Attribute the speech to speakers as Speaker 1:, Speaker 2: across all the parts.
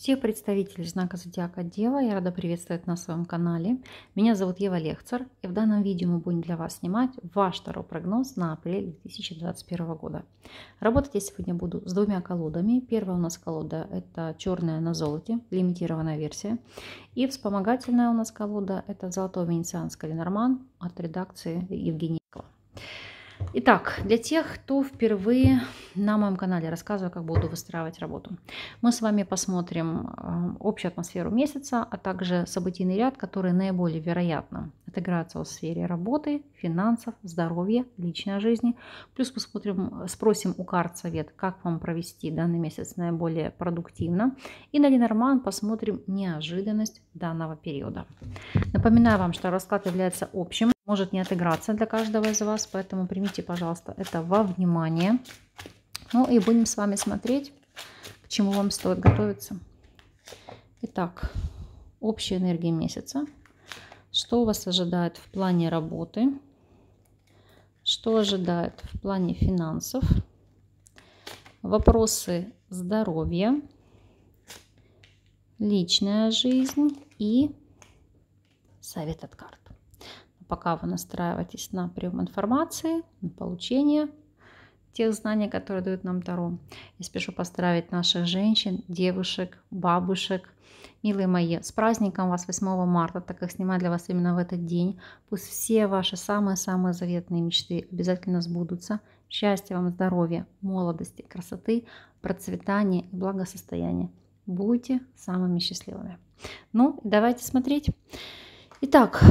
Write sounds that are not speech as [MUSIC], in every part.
Speaker 1: Всех представителей знака Зодиака Дева я рада приветствовать на своем канале. Меня зовут Ева Лехцер, и в данном видео мы будем для вас снимать ваш второй прогноз на апрель 2021 года. Работать я сегодня буду с двумя колодами. Первая у нас колода – это черная на золоте, лимитированная версия. И вспомогательная у нас колода – это золотой венецианский ленорман от редакции Евгения Никола. Итак, для тех, кто впервые на моем канале рассказываю, как буду выстраивать работу, мы с вами посмотрим э, общую атмосферу месяца, а также событийный ряд, который наиболее вероятно отыграется в сфере работы, финансов, здоровья, личной жизни. Плюс посмотрим, спросим у карт совет, как вам провести данный месяц наиболее продуктивно. И на Ленорман посмотрим неожиданность данного периода. Напоминаю вам, что расклад является общим может не отыграться для каждого из вас, поэтому примите, пожалуйста, это во внимание. Ну и будем с вами смотреть, к чему вам стоит готовиться. Итак, общая энергия месяца. Что вас ожидает в плане работы? Что ожидает в плане финансов? Вопросы здоровья, личная жизнь и совет от карт пока вы настраиваетесь на прием информации, на получение тех знаний, которые дают нам Таро. Я спешу поздравить наших женщин, девушек, бабушек. Милые мои, с праздником вас 8 марта, так как снимаю для вас именно в этот день. Пусть все ваши самые-самые заветные мечты обязательно сбудутся. Счастья вам, здоровья, молодости, красоты, процветания и благосостояния. Будьте самыми счастливыми. Ну, давайте смотреть. Итак,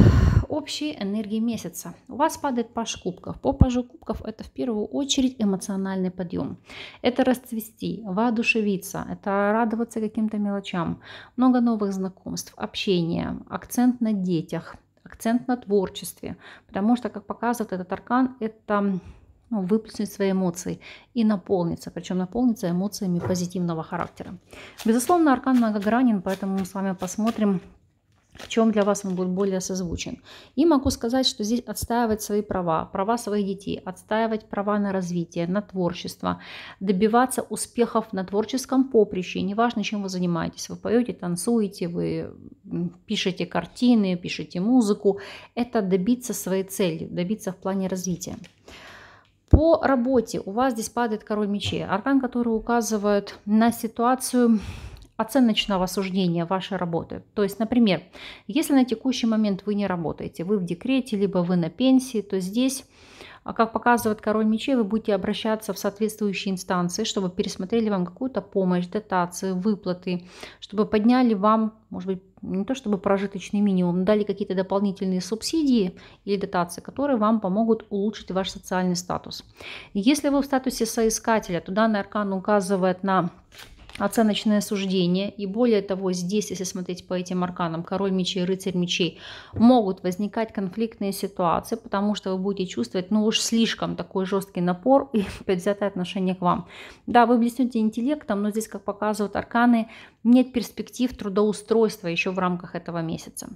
Speaker 1: общей энергии месяца. У вас падает паж кубков. По пажу кубков это в первую очередь эмоциональный подъем. Это расцвести, воодушевиться, это радоваться каким-то мелочам. Много новых знакомств, общения, акцент на детях, акцент на творчестве. Потому что, как показывает этот аркан, это ну, выплеснуть свои эмоции и наполниться, причем наполниться эмоциями позитивного характера. Безусловно, аркан многогранен, поэтому мы с вами посмотрим, в чем для вас он будет более созвучен. И могу сказать, что здесь отстаивать свои права, права своих детей, отстаивать права на развитие, на творчество, добиваться успехов на творческом поприще, неважно, чем вы занимаетесь, вы поете, танцуете, вы пишете картины, пишете музыку, это добиться своей цели, добиться в плане развития. По работе у вас здесь падает король мечей, аркан, который указывает на ситуацию оценочного суждения вашей работы. То есть, например, если на текущий момент вы не работаете, вы в декрете, либо вы на пенсии, то здесь а, как показывает король мечей, вы будете обращаться в соответствующие инстанции, чтобы пересмотрели вам какую-то помощь, дотации, выплаты, чтобы подняли вам, может быть, не то чтобы прожиточный минимум, но дали какие-то дополнительные субсидии или дотации, которые вам помогут улучшить ваш социальный статус. Если вы в статусе соискателя, то данный аркан указывает на оценочное суждение. И более того, здесь, если смотреть по этим арканам, король мечей, рыцарь мечей, могут возникать конфликтные ситуации, потому что вы будете чувствовать, ну уж слишком такой жесткий напор и [LAUGHS] предвзятое отношение к вам. Да, вы блеснете интеллектом, но здесь, как показывают арканы, нет перспектив трудоустройства еще в рамках этого месяца.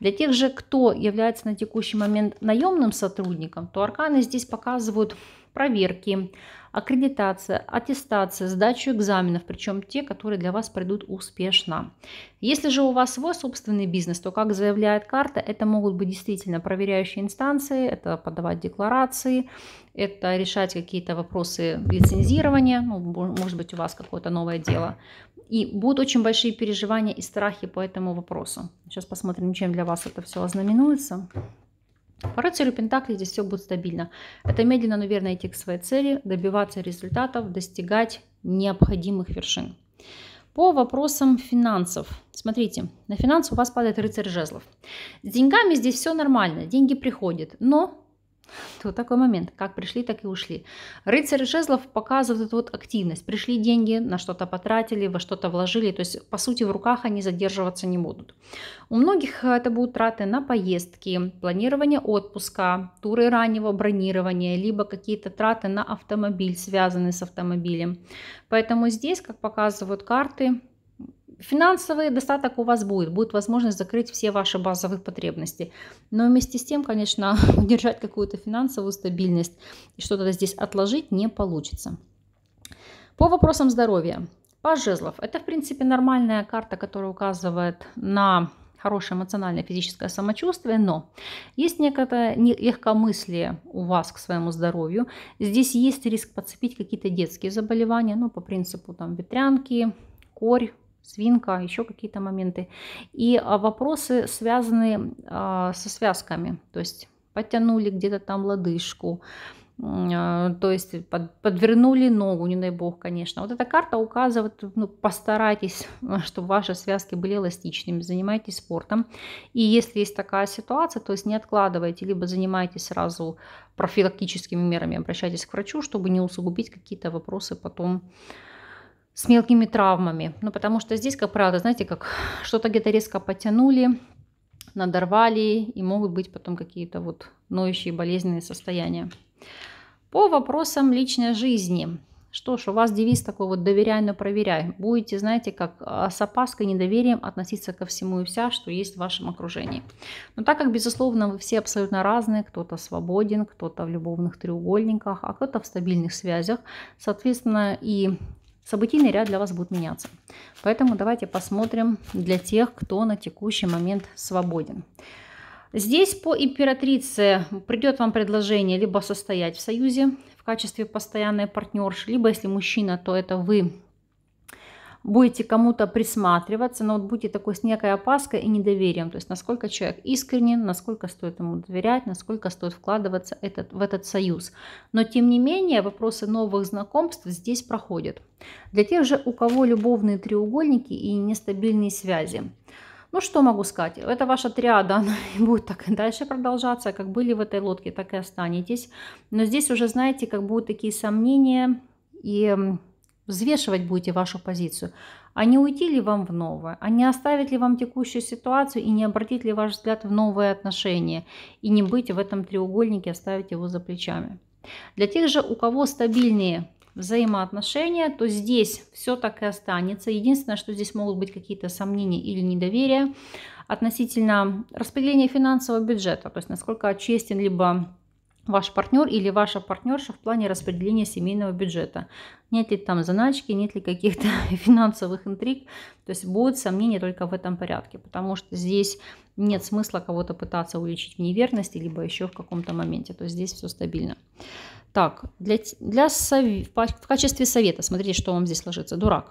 Speaker 1: Для тех же, кто является на текущий момент наемным сотрудником, то арканы здесь показывают проверки, аккредитация, аттестация, сдачу экзаменов, причем те, которые для вас пройдут успешно. Если же у вас свой собственный бизнес, то, как заявляет карта, это могут быть действительно проверяющие инстанции, это подавать декларации, это решать какие-то вопросы лицензирования, ну, может быть, у вас какое-то новое дело. И будут очень большие переживания и страхи по этому вопросу. Сейчас посмотрим, чем для вас это все ознаменуется. По рыцарю Пентакли здесь все будет стабильно. Это медленно, но верно идти к своей цели, добиваться результатов, достигать необходимых вершин. По вопросам финансов. Смотрите, на финансы у вас падает рыцарь жезлов. С деньгами здесь все нормально, деньги приходят, но Тут такой момент. Как пришли, так и ушли. Рыцарь жезлов показывает эту вот активность. Пришли деньги, на что-то потратили, во что-то вложили. То есть, по сути, в руках они задерживаться не будут. У многих это будут траты на поездки, планирование отпуска, туры раннего бронирования, либо какие-то траты на автомобиль, связанные с автомобилем. Поэтому здесь, как показывают карты, Финансовый достаток у вас будет, будет возможность закрыть все ваши базовые потребности. Но вместе с тем, конечно, [LAUGHS] удержать какую-то финансовую стабильность и что-то здесь отложить не получится. По вопросам здоровья. Паш жезлов – это, в принципе, нормальная карта, которая указывает на хорошее эмоциональное физическое самочувствие, но есть некое легкомыслие у вас к своему здоровью. Здесь есть риск подцепить какие-то детские заболевания, ну, по принципу там ветрянки, корь, свинка, еще какие-то моменты. И а, вопросы связаны а, со связками, то есть подтянули где-то там лодыжку, а, то есть под, подвернули ногу, не дай бог, конечно. Вот эта карта указывает, ну, постарайтесь, [LAUGHS] чтобы ваши связки были эластичными, занимайтесь спортом. И если есть такая ситуация, то есть не откладывайте, либо занимайтесь сразу профилактическими мерами, обращайтесь к врачу, чтобы не усугубить какие-то вопросы потом с мелкими травмами. Ну, потому что здесь, как правило, знаете, как что-то где-то резко потянули, надорвали, и могут быть потом какие-то вот ноющие болезненные состояния. По вопросам личной жизни. Что ж, у вас девиз такой вот «доверяй, но проверяй». Будете, знаете, как а, с опаской, недоверием относиться ко всему и вся, что есть в вашем окружении. Но так как, безусловно, вы все абсолютно разные, кто-то свободен, кто-то в любовных треугольниках, а кто-то в стабильных связях, соответственно, и событийный ряд для вас будет меняться. Поэтому давайте посмотрим для тех, кто на текущий момент свободен. Здесь по императрице придет вам предложение либо состоять в союзе в качестве постоянной партнерши, либо если мужчина, то это вы будете кому-то присматриваться, но вот будете такой с некой опаской и недоверием, то есть насколько человек искренен, насколько стоит ему доверять, насколько стоит вкладываться этот, в этот союз. Но тем не менее вопросы новых знакомств здесь проходят. Для тех же, у кого любовные треугольники и нестабильные связи. Ну что могу сказать, это ваша триада, [LAUGHS] она будет так и дальше продолжаться, как были в этой лодке, так и останетесь. Но здесь уже, знаете, как будут такие сомнения и Взвешивать будете вашу позицию. А не уйти ли вам в новое? А не оставить ли вам текущую ситуацию и не обратить ли ваш взгляд в новые отношения? И не быть в этом треугольнике, оставить его за плечами. Для тех же, у кого стабильные взаимоотношения, то здесь все так и останется. Единственное, что здесь могут быть какие-то сомнения или недоверие относительно распределения финансового бюджета, то есть насколько честен либо ваш партнер или ваша партнерша в плане распределения семейного бюджета. Нет ли там заначки, нет ли каких-то [LAUGHS] финансовых интриг. То есть будут сомнения только в этом порядке, потому что здесь нет смысла кого-то пытаться уличить в неверности, либо еще в каком-то моменте. То есть здесь все стабильно. Так, для, для сов... в качестве совета, смотрите, что вам здесь ложится. Дурак.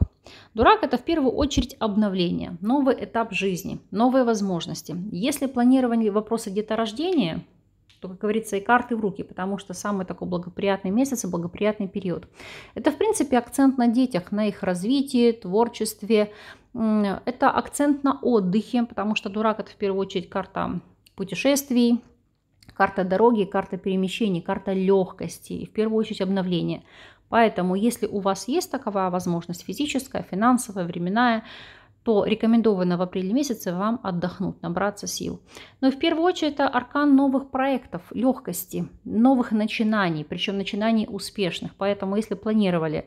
Speaker 1: Дурак – это в первую очередь обновление, новый этап жизни, новые возможности. Если планировали вопросы деторождения – что, как говорится, и карты в руки, потому что самый такой благоприятный месяц и благоприятный период. Это, в принципе, акцент на детях, на их развитии, творчестве. Это акцент на отдыхе, потому что дурак – это в первую очередь карта путешествий, карта дороги, карта перемещений, карта легкости и в первую очередь обновления. Поэтому, если у вас есть таковая возможность физическая, финансовая, временная, то рекомендовано в апреле месяце вам отдохнуть, набраться сил. Но ну в первую очередь это аркан новых проектов, легкости, новых начинаний, причем начинаний успешных. Поэтому если планировали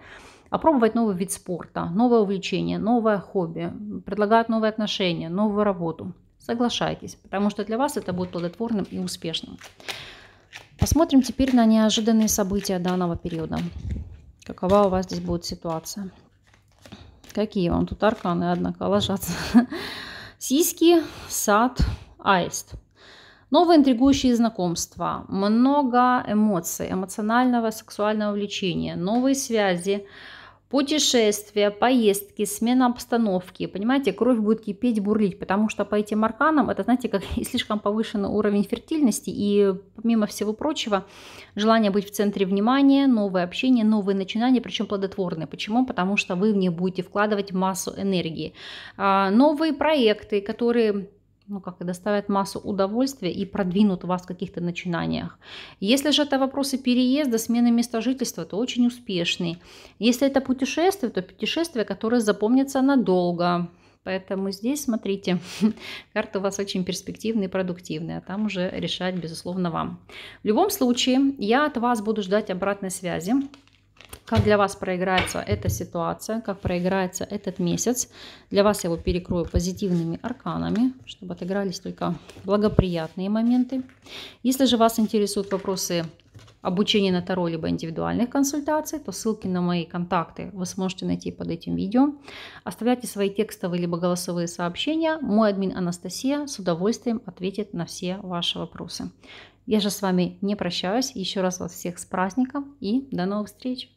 Speaker 1: опробовать новый вид спорта, новое увлечение, новое хобби, предлагают новые отношения, новую работу, соглашайтесь, потому что для вас это будет плодотворным и успешным. Посмотрим теперь на неожиданные события данного периода. Какова у вас здесь будет ситуация? Какие вам тут арканы, однако, ложатся. [LAUGHS] Сиськи, сад, аист. Новые интригующие знакомства, много эмоций, эмоционального сексуального влечения, новые связи – путешествия, поездки, смена обстановки, понимаете, кровь будет кипеть, бурлить, потому что по этим арканам, это, знаете, как [LAUGHS] слишком повышенный уровень фертильности, и помимо всего прочего, желание быть в центре внимания, новое общение, новые начинания, причем плодотворные. Почему? Потому что вы в них будете вкладывать массу энергии. А, новые проекты, которые ну, как и доставят массу удовольствия и продвинут вас в каких-то начинаниях. Если же это вопросы переезда, смены места жительства, то очень успешные. Если это путешествие, то путешествие, которое запомнится надолго. Поэтому здесь, смотрите, [LAUGHS] карты у вас очень перспективные и продуктивные, а там уже решать, безусловно, вам. В любом случае, я от вас буду ждать обратной связи как для вас проиграется эта ситуация, как проиграется этот месяц. Для вас я его перекрою позитивными арканами, чтобы отыгрались только благоприятные моменты. Если же вас интересуют вопросы обучения на Таро либо индивидуальных консультаций, то ссылки на мои контакты вы сможете найти под этим видео. Оставляйте свои текстовые либо голосовые сообщения. Мой админ Анастасия с удовольствием ответит на все ваши вопросы. Я же с вами не прощаюсь. Еще раз вас всех с праздником и до новых встреч!